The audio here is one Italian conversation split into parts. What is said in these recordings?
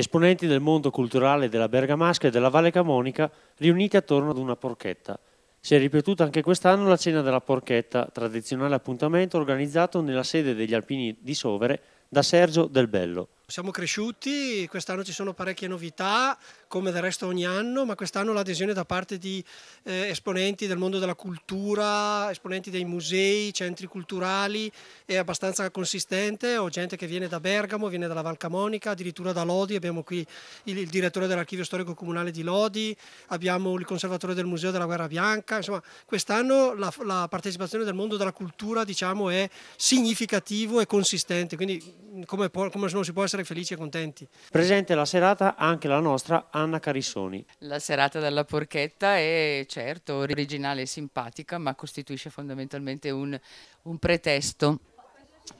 esponenti del mondo culturale della Bergamasca e della Valle Camonica riuniti attorno ad una porchetta. Si è ripetuta anche quest'anno la cena della porchetta, tradizionale appuntamento organizzato nella sede degli alpini di Sovere da Sergio Del Bello. Siamo cresciuti, quest'anno ci sono parecchie novità, come del resto ogni anno, ma quest'anno l'adesione da parte di eh, esponenti del mondo della cultura, esponenti dei musei, centri culturali è abbastanza consistente. Ho gente che viene da Bergamo, viene dalla Camonica, addirittura da Lodi, abbiamo qui il, il direttore dell'archivio storico comunale di Lodi, abbiamo il conservatore del Museo della Guerra Bianca, insomma quest'anno la, la partecipazione del mondo della cultura diciamo, è significativo e consistente, quindi come, può, come, non si può essere felici e contenti. Presente la serata anche la nostra Anna Carissoni. La serata della porchetta è certo originale e simpatica, ma costituisce fondamentalmente un, un pretesto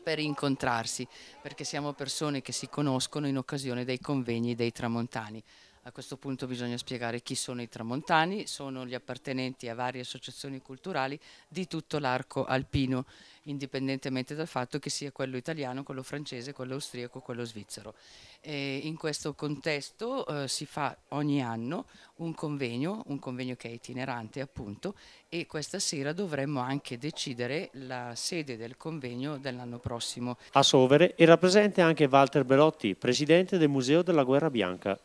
per incontrarsi, perché siamo persone che si conoscono in occasione dei convegni dei tramontani. A questo punto bisogna spiegare chi sono i tramontani, sono gli appartenenti a varie associazioni culturali di tutto l'arco alpino, indipendentemente dal fatto che sia quello italiano, quello francese, quello austriaco, quello svizzero. E in questo contesto eh, si fa ogni anno un convegno, un convegno che è itinerante appunto, e questa sera dovremmo anche decidere la sede del convegno dell'anno prossimo. A Sovere era presente anche Walter Belotti, presidente del Museo della Guerra Bianca.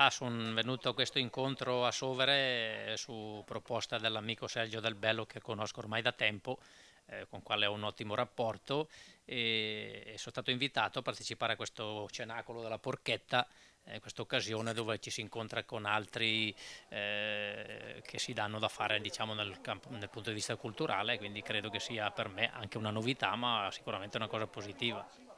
Ah, sono venuto a questo incontro a Sovere eh, su proposta dell'amico Sergio Del Bello che conosco ormai da tempo, eh, con quale ho un ottimo rapporto e, e, sono stato invitato a partecipare a questo cenacolo della porchetta, eh, questa occasione dove ci si incontra con altri eh, che si danno da fare diciamo, nel, campo, nel punto di vista culturale, quindi credo che sia per me anche una novità ma sicuramente una cosa positiva.